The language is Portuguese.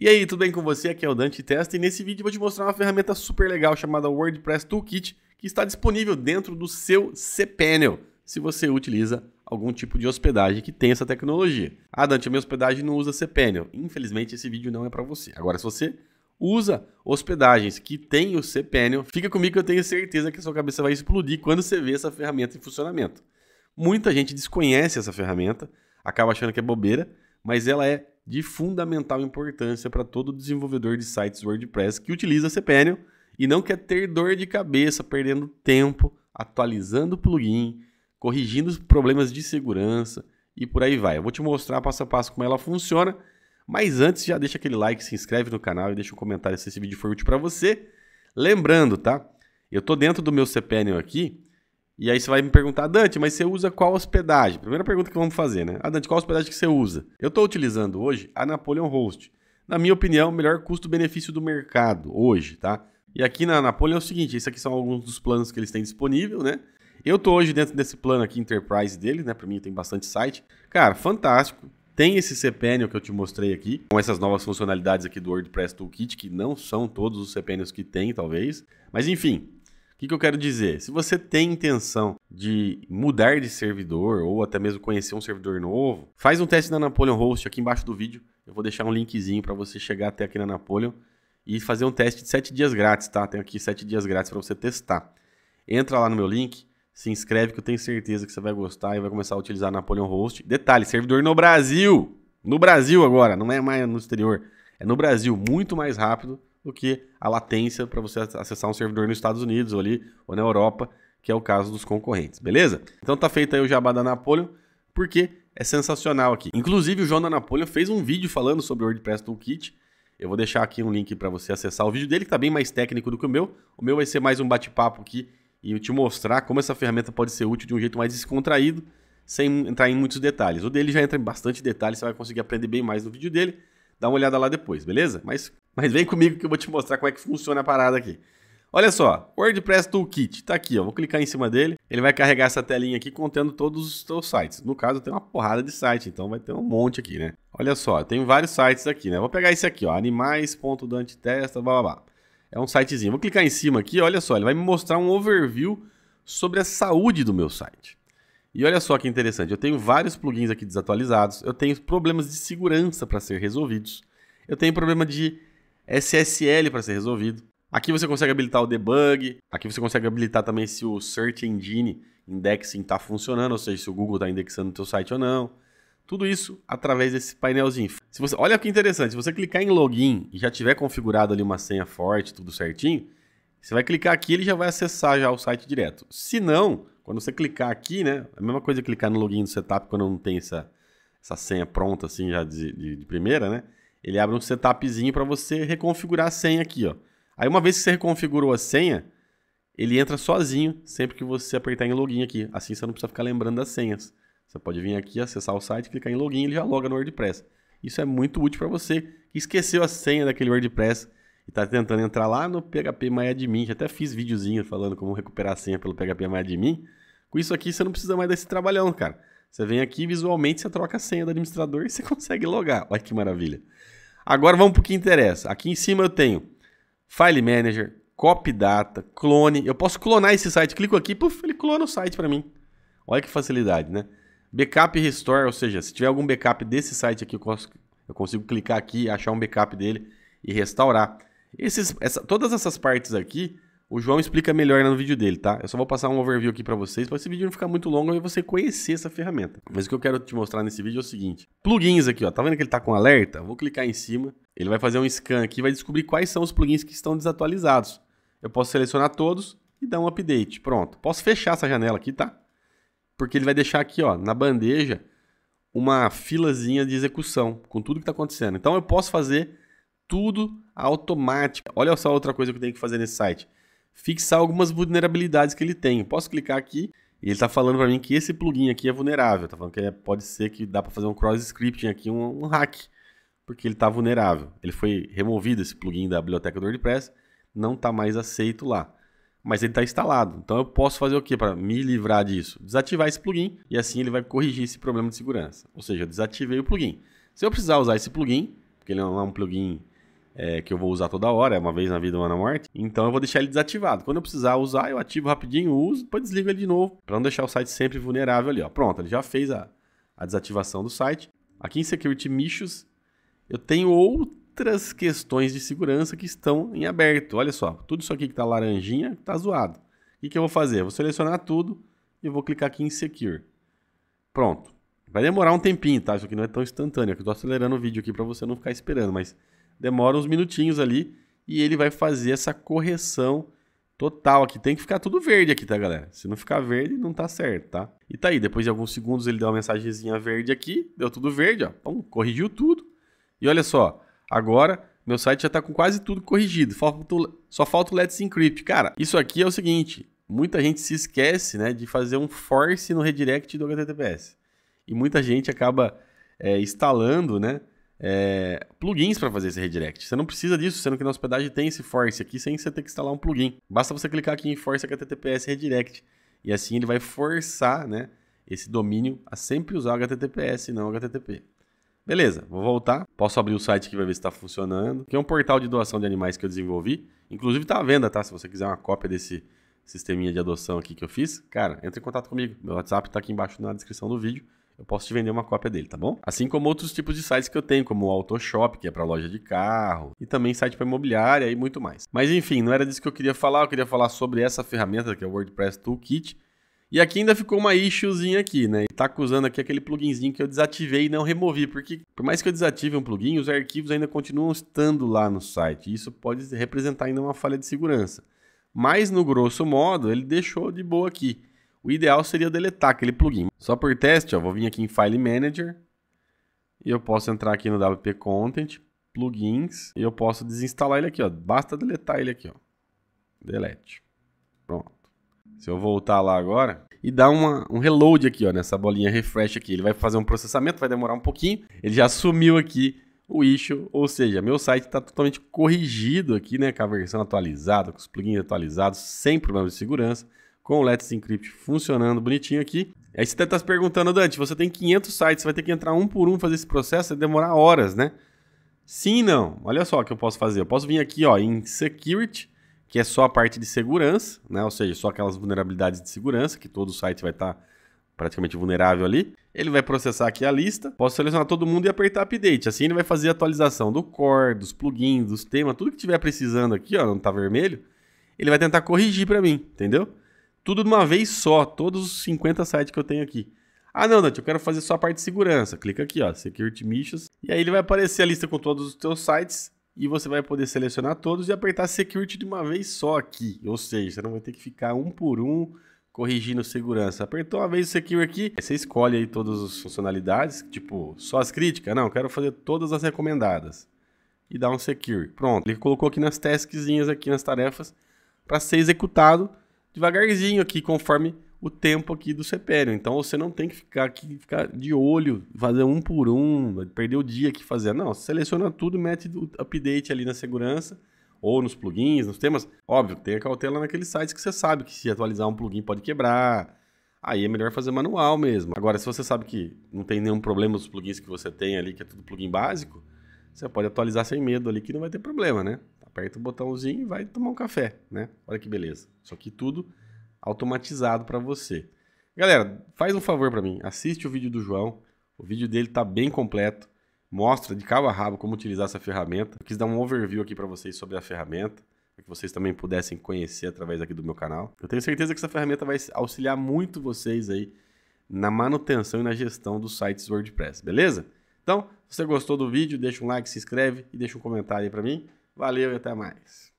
E aí, tudo bem com você? Aqui é o Dante Testa e nesse vídeo eu vou te mostrar uma ferramenta super legal chamada WordPress Toolkit que está disponível dentro do seu cPanel, se você utiliza algum tipo de hospedagem que tem essa tecnologia. Ah, Dante, a minha hospedagem não usa cPanel. Infelizmente, esse vídeo não é para você. Agora, se você usa hospedagens que tem o cPanel, fica comigo que eu tenho certeza que a sua cabeça vai explodir quando você vê essa ferramenta em funcionamento. Muita gente desconhece essa ferramenta, acaba achando que é bobeira, mas ela é de fundamental importância para todo desenvolvedor de sites WordPress que utiliza cPanel e não quer ter dor de cabeça perdendo tempo atualizando o plugin, corrigindo os problemas de segurança e por aí vai. Eu vou te mostrar passo a passo como ela funciona, mas antes já deixa aquele like, se inscreve no canal e deixa um comentário se esse vídeo foi útil para você. Lembrando, tá? Eu tô dentro do meu cPanel aqui e aí você vai me perguntar, Dante, mas você usa qual hospedagem? Primeira pergunta que vamos fazer, né? Ah, Dante, qual hospedagem que você usa? Eu estou utilizando hoje a Napoleon Host. Na minha opinião, o melhor custo-benefício do mercado hoje, tá? E aqui na Napoleon é o seguinte, esses aqui são alguns dos planos que eles têm disponível, né? Eu estou hoje dentro desse plano aqui, Enterprise dele, né? Para mim tem bastante site. Cara, fantástico. Tem esse cPanel que eu te mostrei aqui, com essas novas funcionalidades aqui do WordPress Toolkit, que não são todos os cPanels que tem, talvez. Mas enfim, o que, que eu quero dizer? Se você tem intenção de mudar de servidor ou até mesmo conhecer um servidor novo, faz um teste na Napoleon Host aqui embaixo do vídeo. Eu vou deixar um linkzinho para você chegar até aqui na Napoleon e fazer um teste de 7 dias grátis, tá? Tenho aqui 7 dias grátis para você testar. Entra lá no meu link, se inscreve que eu tenho certeza que você vai gostar e vai começar a utilizar a Napoleon Host. Detalhe, servidor no Brasil! No Brasil agora, não é mais no exterior. É no Brasil, muito mais rápido do que a latência para você acessar um servidor nos Estados Unidos ou ali, ou na Europa, que é o caso dos concorrentes, beleza? Então tá feito aí o jabá da Napoleon, porque é sensacional aqui. Inclusive o João da Napoleon fez um vídeo falando sobre o WordPress Toolkit, eu vou deixar aqui um link para você acessar o vídeo dele, que tá bem mais técnico do que o meu. O meu vai ser mais um bate-papo aqui e te mostrar como essa ferramenta pode ser útil de um jeito mais descontraído, sem entrar em muitos detalhes. O dele já entra em bastante detalhes, você vai conseguir aprender bem mais no vídeo dele. Dá uma olhada lá depois, beleza? Mas, mas vem comigo que eu vou te mostrar como é que funciona a parada aqui. Olha só, WordPress Toolkit, tá aqui, ó. Vou clicar em cima dele, ele vai carregar essa telinha aqui contendo todos os seus sites. No caso, tem uma porrada de site, então vai ter um monte aqui, né? Olha só, tem vários sites aqui, né? Vou pegar esse aqui, ó, animais.dantetesta, blá blá blá. É um sitezinho. Vou clicar em cima aqui, olha só, ele vai me mostrar um overview sobre a saúde do meu site. E olha só que interessante, eu tenho vários plugins aqui desatualizados, eu tenho problemas de segurança para ser resolvidos, eu tenho problema de SSL para ser resolvido. Aqui você consegue habilitar o debug, aqui você consegue habilitar também se o Search Engine Indexing está funcionando, ou seja, se o Google está indexando o seu site ou não. Tudo isso através desse painelzinho. Se você, olha que interessante, se você clicar em Login e já tiver configurado ali uma senha forte, tudo certinho, você vai clicar aqui e ele já vai acessar já o site direto. Se não, quando você clicar aqui, né? É a mesma coisa de clicar no login do setup quando não tem essa, essa senha pronta, assim, já de, de, de primeira, né? Ele abre um setupzinho para você reconfigurar a senha aqui, ó. Aí, uma vez que você reconfigurou a senha, ele entra sozinho sempre que você apertar em login aqui. Assim você não precisa ficar lembrando das senhas. Você pode vir aqui, acessar o site, clicar em login e ele já loga no WordPress. Isso é muito útil para você que esqueceu a senha daquele WordPress e está tentando entrar lá no PHP MyAdmin. Já até fiz videozinho falando como recuperar a senha pelo PHP MyAdmin. Com isso aqui, você não precisa mais desse trabalhão, cara. Você vem aqui visualmente, você troca a senha do administrador e você consegue logar. Olha que maravilha. Agora vamos para o que interessa. Aqui em cima eu tenho File Manager, Copy Data, Clone. Eu posso clonar esse site. Clico aqui, puf, ele clona o site para mim. Olha que facilidade, né? Backup e Restore, ou seja, se tiver algum backup desse site aqui, eu consigo, eu consigo clicar aqui, achar um backup dele e restaurar. Esses, essa, todas essas partes aqui o João explica melhor no vídeo dele, tá? Eu só vou passar um overview aqui para vocês, para esse vídeo não ficar muito longo e você conhecer essa ferramenta. Mas o que eu quero te mostrar nesse vídeo é o seguinte. Plugins aqui, ó. Tá vendo que ele tá com alerta? Vou clicar em cima. Ele vai fazer um scan aqui e vai descobrir quais são os plugins que estão desatualizados. Eu posso selecionar todos e dar um update. Pronto. Posso fechar essa janela aqui, tá? Porque ele vai deixar aqui, ó, na bandeja, uma filazinha de execução com tudo que está acontecendo. Então eu posso fazer tudo automático. Olha só outra coisa que eu tenho que fazer nesse site fixar algumas vulnerabilidades que ele tem. posso clicar aqui e ele está falando para mim que esse plugin aqui é vulnerável. Está falando que é, pode ser que dá para fazer um cross-scripting aqui, um, um, hack, porque ele está vulnerável. Ele foi removido, esse plugin da biblioteca do WordPress, não está mais aceito lá. Mas ele está instalado. Então eu posso fazer o que para me livrar disso? Desativar esse plugin e assim ele vai corrigir esse problema de segurança. Ou seja, eu desativei o plugin. Se eu precisar usar esse plugin, porque ele não é, é um plugin é, que eu vou usar toda hora, é uma vez na vida, ou na morte. Então eu vou deixar ele desativado. Quando eu precisar usar, eu ativo rapidinho, uso, depois desligo ele de novo, para não deixar o site sempre vulnerável ali. Ó. Pronto, ele já fez a, a desativação do site. Aqui em Security Missions, eu tenho outras questões de segurança que estão em aberto. Olha só, tudo isso aqui que está laranjinha está zoado. O que, que eu vou fazer? Eu vou selecionar tudo e vou clicar aqui em Secure. Pronto. Vai demorar um tempinho, tá? Isso aqui não é tão instantâneo. É eu estou acelerando o vídeo aqui para você não ficar esperando, mas demora uns minutinhos ali e ele vai fazer essa correção total aqui. Tem que ficar tudo verde aqui, tá, galera? Se não ficar verde, não tá certo, tá? E tá aí, depois de alguns segundos ele deu uma mensagenzinha verde aqui, deu tudo verde, ó. Pum, corrigiu tudo. E olha só, agora meu site já tá com quase tudo corrigido. só falta o Let's Encrypt. Cara, isso aqui é o seguinte, muita gente se esquece, né, de fazer um force no redirect do HTTPS. E muita gente acaba é, instalando, né, é, plugins para fazer esse redirect. Você não precisa disso, sendo que na hospedagem tem esse force aqui sem você ter que instalar um plugin. Basta você clicar aqui em force é HTTPS redirect e assim ele vai forçar, né, esse domínio a sempre usar HTTPS e não HTTP. Beleza, vou voltar. Posso abrir o site aqui para ver se está funcionando. Que é um portal de doação de animais que eu desenvolvi. Inclusive está à venda, tá? Se você quiser uma cópia desse sisteminha de adoção aqui que eu fiz, cara, entre em contato comigo. Meu WhatsApp está aqui embaixo na descrição do vídeo eu posso te vender uma cópia dele, tá bom? Assim como outros tipos de sites que eu tenho, como o Autoshop, que é para loja de carro, e também site para imobiliária e muito mais. Mas enfim, não era disso que eu queria falar, eu queria falar sobre essa ferramenta que é o WordPress Toolkit. E aqui ainda ficou uma issuezinha aqui, né? tá acusando aqui aquele pluginzinho que eu desativei e não removi, porque por mais que eu desative um plugin, os arquivos ainda continuam estando lá no site. isso pode representar ainda uma falha de segurança. Mas no grosso modo, ele deixou de boa aqui. O ideal seria deletar aquele plugin. Só por teste, ó, vou vir aqui em File Manager e eu posso entrar aqui no WP Content, plugins, e eu posso desinstalar ele aqui, ó. Basta deletar ele aqui, ó. Delete. Pronto. Se eu voltar lá agora e dar uma, um reload aqui, ó, nessa bolinha refresh aqui, ele vai fazer um processamento, vai demorar um pouquinho. Ele já sumiu aqui o issue, ou seja, meu site está totalmente corrigido aqui, né, com a versão atualizada, com os plugins atualizados, sem problema de segurança com o Let's Encrypt funcionando bonitinho aqui. Aí você deve tá estar se perguntando, Dante, você tem 500 sites, você vai ter que entrar um por um fazer esse processo, vai demorar horas, né? Sim não. Olha só o que eu posso fazer. Eu posso vir aqui ó, em Security, que é só a parte de segurança, né? ou seja, só aquelas vulnerabilidades de segurança, que todo site vai estar tá praticamente vulnerável ali. Ele vai processar aqui a lista, posso selecionar todo mundo e apertar Update. Assim ele vai fazer a atualização do core, dos plugins, dos temas, tudo que tiver precisando aqui, ó, não está vermelho, ele vai tentar corrigir para mim, entendeu? tudo de uma vez só, todos os 50 sites que eu tenho aqui. Ah, não, Dante, eu quero fazer só a parte de segurança. Clica aqui, ó, Security Missions. E aí ele vai aparecer a lista com todos os teus sites e você vai poder selecionar todos e apertar Security de uma vez só aqui. Ou seja, você não vai ter que ficar um por um corrigindo segurança. Apertou uma vez o Secure aqui, você escolhe aí todas as funcionalidades, tipo, só as críticas? Não, quero fazer todas as recomendadas. E dá um Secure. Pronto, ele colocou aqui nas taskzinhas, aqui nas tarefas, para ser executado devagarzinho aqui, conforme o tempo aqui do CPL. Então você não tem que ficar aqui, ficar de olho, fazer um por um, perder o dia aqui fazendo. Não, seleciona tudo, mete o update ali na segurança ou nos plugins, nos temas. Óbvio, tenha cautela naqueles sites que você sabe que se atualizar um plugin pode quebrar. Aí é melhor fazer manual mesmo. Agora, se você sabe que não tem nenhum problema dos plugins que você tem ali, que é tudo plugin básico, você pode atualizar sem medo ali que não vai ter problema, né? aperta o botãozinho e vai tomar um café, né? Olha que beleza. Só que tudo automatizado para você. Galera, faz um favor para mim, assiste o vídeo do João. O vídeo dele tá bem completo, mostra de cabo a rabo como utilizar essa ferramenta. Eu quis dar um overview aqui para vocês sobre a ferramenta, para que vocês também pudessem conhecer através aqui do meu canal. Eu tenho certeza que essa ferramenta vai auxiliar muito vocês aí na manutenção e na gestão dos sites WordPress, beleza? Então, se você gostou do vídeo, deixa um like, se inscreve e deixa um comentário aí para mim. Valeu e até mais.